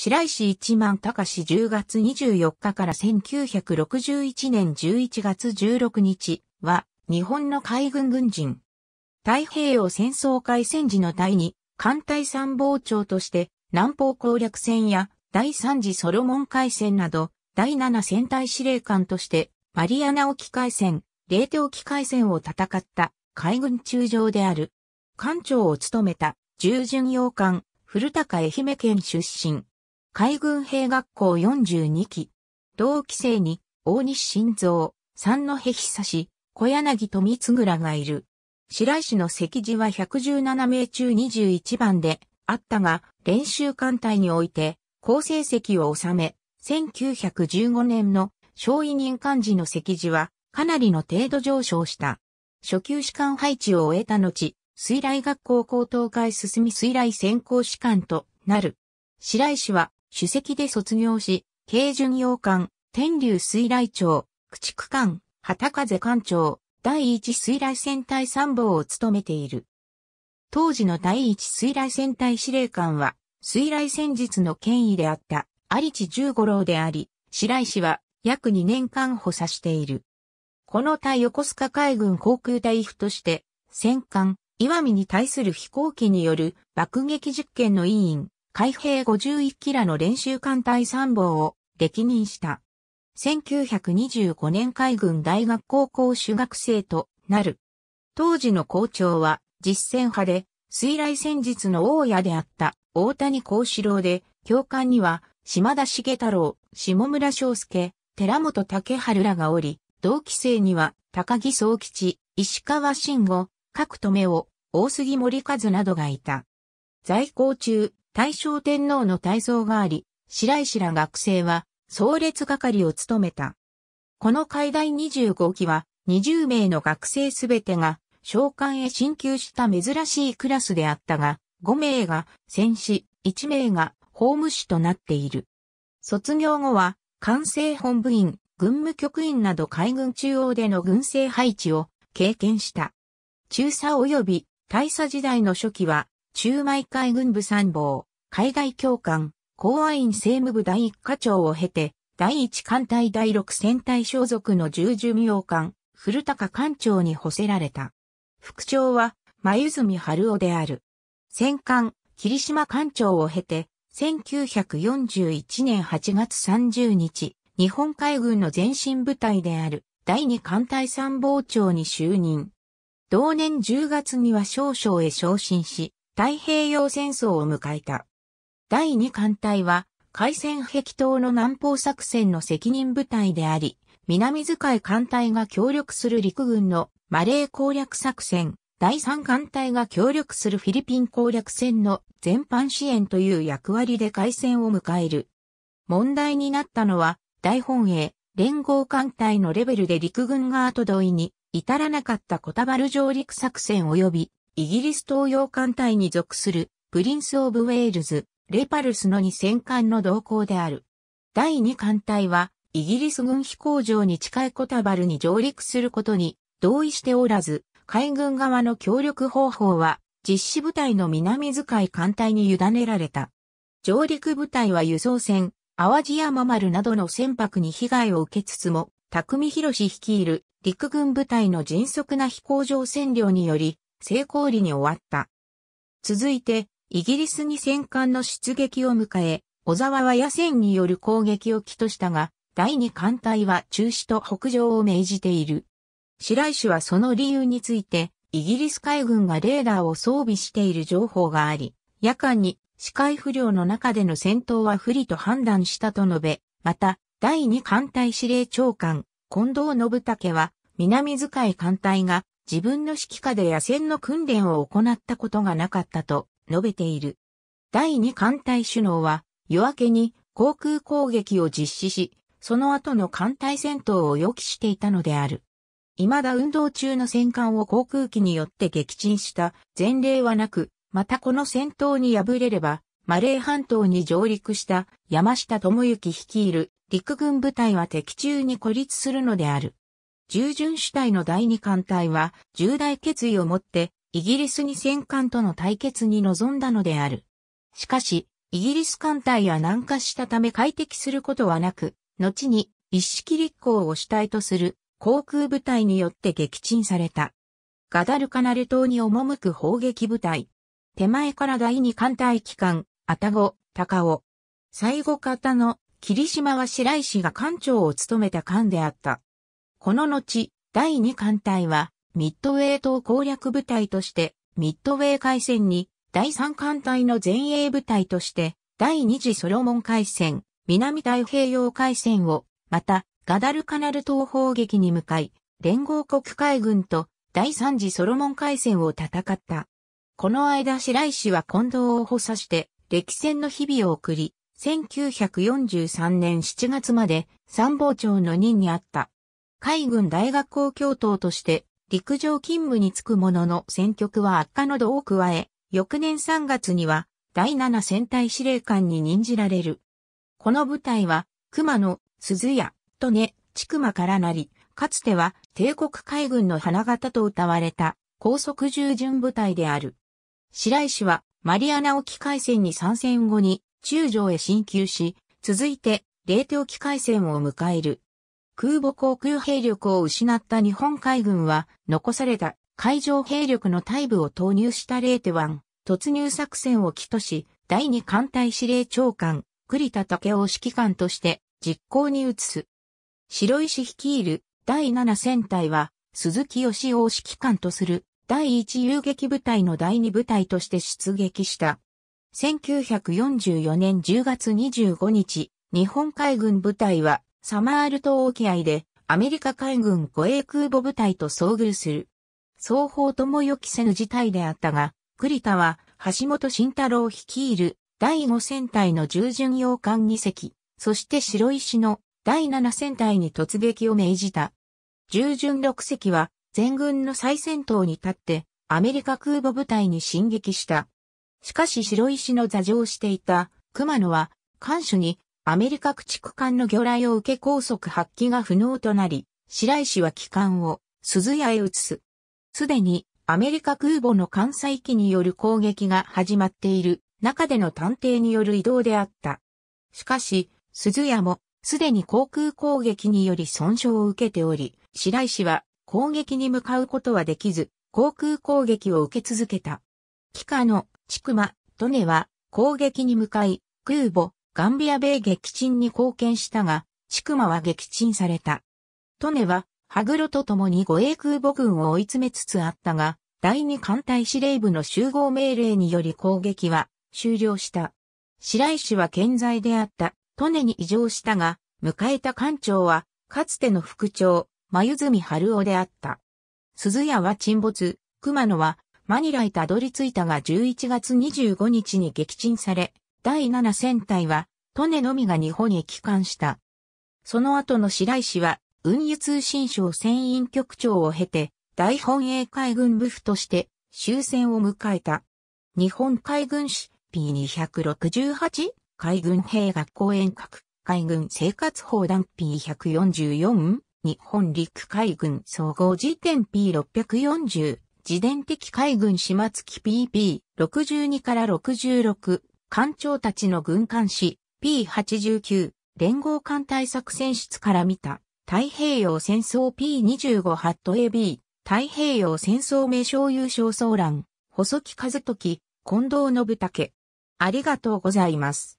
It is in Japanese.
白石一万隆10月24日から1961年11月16日は日本の海軍軍人。太平洋戦争開戦時の第2艦隊参謀長として南方攻略戦や第3次ソロモン海戦など第7戦隊司令官としてマリアナ沖海戦、レーテ沖海戦を戦った海軍中将である。艦長を務めた従巡洋艦古高愛媛県出身。海軍兵学校42期。同期生に、大西晋三、三戸久志、小柳富津倉がいる。白石の席次は117名中21番であったが、練習艦隊において、好成績を収め、1915年の小委任幹事の席次は、かなりの程度上昇した。初級士官配置を終えた後、水雷学校高等会進み水雷専攻士官となる。白石は主席で卒業し、軽巡洋艦、天竜水雷町、駆逐艦、畑風艦長、第一水雷戦隊参謀を務めている。当時の第一水雷戦隊司令官は、水雷戦術の権威であった、有地十五郎であり、白石は約2年間補佐している。この対横須賀海軍航空隊府として、戦艦、岩見に対する飛行機による爆撃実験の委員、海兵51キラの練習艦隊参謀を歴任した。1925年海軍大学高校修学生となる。当時の校長は実戦派で、水来戦術の大家であった大谷幸四郎で、教官には島田茂太郎、下村昌介、寺本武春らがおり、同期生には高木総吉、石川慎吾、各留を大杉森和などがいた。在校中、大正天皇の大操があり、白石ら学生は、葬列係を務めた。この海大25期は、20名の学生すべてが、召喚へ進級した珍しいクラスであったが、5名が戦士、1名が法務士となっている。卒業後は、官制本部員、軍務局員など海軍中央での軍政配置を経験した。中佐及び大佐時代の初期は、中米海軍部参謀、海外教官、公安院政務部第一課長を経て、第一艦隊第六戦隊所属の従巡洋艦、古高艦長に補せられた。副長は、眉住春夫である。戦艦、霧島艦長を経て、1941年8月30日、日本海軍の前身部隊である第二艦隊参謀長に就任。同年10月には少将へ昇進し、太平洋戦争を迎えた。第2艦隊は、海戦壁島の南方作戦の責任部隊であり、南遣い艦隊が協力する陸軍のマレー攻略作戦、第3艦隊が協力するフィリピン攻略戦の全般支援という役割で海戦を迎える。問題になったのは、大本営、連合艦隊のレベルで陸軍が後追いに至らなかったコタバル上陸作戦及び、イギリス東洋艦隊に属するプリンス・オブ・ウェールズ、レパルスの2戦艦の動向である。第2艦隊は、イギリス軍飛行場に近いコタバルに上陸することに同意しておらず、海軍側の協力方法は、実施部隊の南使い艦隊に委ねられた。上陸部隊は輸送船、淡路山丸などの船舶に被害を受けつつも、匠博氏率いる陸軍部隊の迅速な飛行場占領により、成功裏に終わった。続いて、イギリスに戦艦の出撃を迎え、小沢は野戦による攻撃を起としたが、第二艦隊は中止と北上を命じている。白石はその理由について、イギリス海軍がレーダーを装備している情報があり、夜間に視界不良の中での戦闘は不利と判断したと述べ、また、第二艦隊司令長官、近藤信武は、南遣い艦隊が自分の指揮下で野戦の訓練を行ったことがなかったと、述べている。第二艦隊首脳は夜明けに航空攻撃を実施し、その後の艦隊戦闘を予期していたのである。未だ運動中の戦艦を航空機によって撃沈した前例はなく、またこの戦闘に敗れれば、マレー半島に上陸した山下智之率いる陸軍部隊は敵中に孤立するのである。従順主体の第二艦隊は重大決意を持ってイギリスに戦艦との対決に臨んだのである。しかし、イギリス艦隊は南下したため快適することはなく、後に一式立候を主体とする航空部隊によって撃沈された。ガダルカナル島に赴く砲撃部隊。手前から第二艦隊機関、アタゴ、タカオ。最後方の霧島は白石が艦長を務めた艦であった。この後、第二艦隊はミッドウェー島攻略部隊として、ミッドウェー海戦に、第三艦隊の前衛部隊として、第二次ソロモン海戦、南太平洋海戦を、また、ガダルカナル島砲撃に向かい、連合国海軍と第三次ソロモン海戦を戦った。この間白石は近藤を補佐して、歴戦の日々を送り、1943年7月まで参謀長の任にあった。海軍大学校教頭として陸上勤務に就くものの戦局は悪化の度を加え、翌年3月には第7戦隊司令官に任じられる。この部隊は、熊野、鈴屋、利根、千熊からなり、かつては帝国海軍の花形と謳われた高速従順部隊である。白石はマリアナ沖海戦に参戦後に中将へ進級し、続いて冷凍機海戦を迎える。空母航空兵力を失った日本海軍は、残された海上兵力の大部を投入したレーテ湾、突入作戦を起とし、第二艦隊司令長官、栗田武雄指揮官として実行に移す。白石率いる第七戦隊は、鈴木義雄指揮官とする第一遊撃部隊の第二部隊として出撃した。1944年10月25日、日本海軍部隊はサマール島沖合でアメリカ海軍護衛空母部隊と遭遇する。双方とも予期せぬ事態であったが、栗田は橋本慎太郎率いる第5戦隊の従順洋艦2隻、そして白石の第7戦隊に突撃を命じた。従順6隻は全軍の最先頭に立ってアメリカ空母部隊に進撃した。しかし白石の座上していた熊野は艦首にアメリカ駆逐艦の魚雷を受け高速発揮が不能となり、白石は機関を鈴屋へ移す。すでにアメリカ空母の艦載機による攻撃が始まっている中での探偵による移動であった。しかし、鈴屋もすでに航空攻撃により損傷を受けており、白石は攻撃に向かうことはできず、航空攻撃を受け続けた。機関の千曲、トネは攻撃に向かい、空母、ガンビア米撃沈に貢献したが、チクマは撃沈された。トネは、ハグロと共に護衛空母軍を追い詰めつつあったが、第二艦隊司令部の集合命令により攻撃は終了した。白石は健在であった、トネに異常したが、迎えた艦長は、かつての副長、眉泉春夫であった。鈴屋は沈没、熊野はマニラへたどり着いたが11月25日に撃沈され、第7戦隊は、利根のみが日本へ帰還した。その後の白石は、運輸通信省船員局長を経て、大本営海軍部府として終戦を迎えた。日本海軍士 P268 海軍兵学校遠隔海軍生活砲弾 P144 日本陸海軍総合辞典 P640 自伝的海軍始末期 PP62 から66艦長たちの軍艦誌 P89 連合艦隊作戦室から見た太平洋戦争 P25 ハット AB 太平洋戦争名称優勝総欄、細木和時近藤信武ありがとうございます。